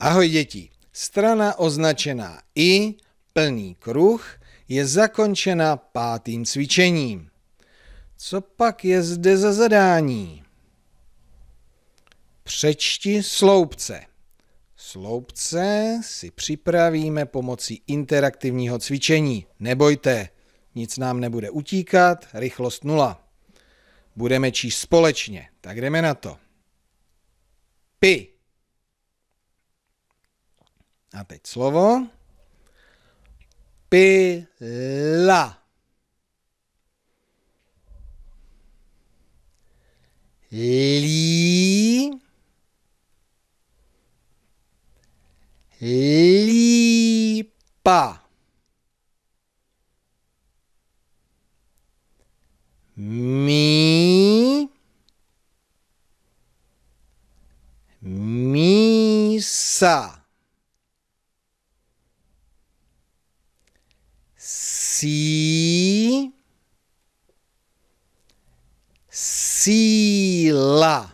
Ahoj děti. Strana označená I, plný kruh, je zakončena pátým cvičením. Co pak je zde za zadání? Přečti sloupce. Sloupce si připravíme pomocí interaktivního cvičení. Nebojte, nic nám nebude utíkat, rychlost nula. Budeme číst společně, tak jdeme na to. Pi. A teď slovo. Pila. Lí. Lípa. Mí. Mísa. sí, síla.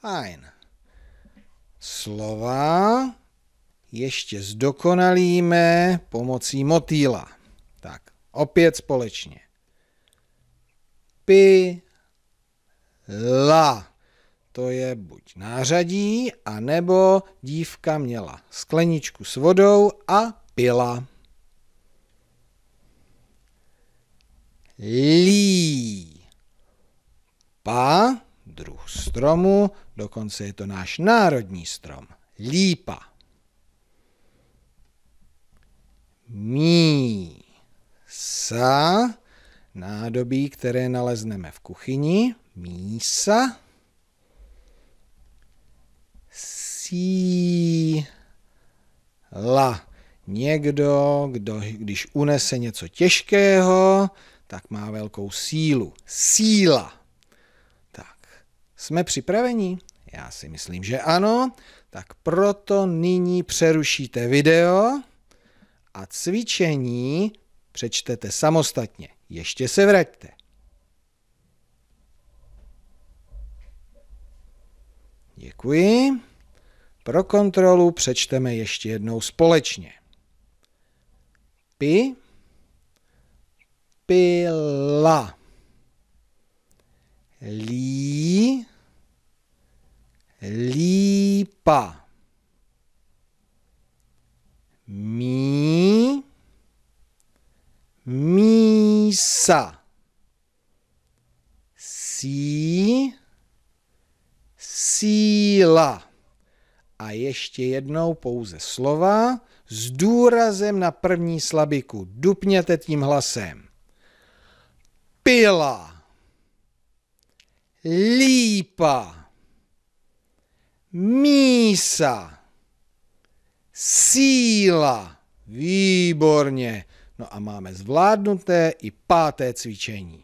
Fajn. Slova ještě zdokonalíme pomocí motýla. Tak, opět společně. Pi, la. To je buď nářadí, anebo dívka měla skleničku s vodou a pila. Lípa, druh stromu, dokonce je to náš národní strom. Lípa. Mí sa, nádobí, které nalezneme v kuchyni, mísa, síla. Někdo, kdo, když unese něco těžkého, tak má velkou sílu. Síla. Tak, jsme připraveni? Já si myslím, že ano. Tak proto nyní přerušíte video a cvičení přečtete samostatně. Ještě se vraťte. Děkuji. Pro kontrolu přečteme ještě jednou společně. Pi pila, lí, lípa, mí, mísa, sí, síla. A ještě jednou pouze slova s důrazem na první slabiku. Dupněte tím hlasem pila, lípa, mísa, síla. Výborně. No a máme zvládnuté i páté cvičení.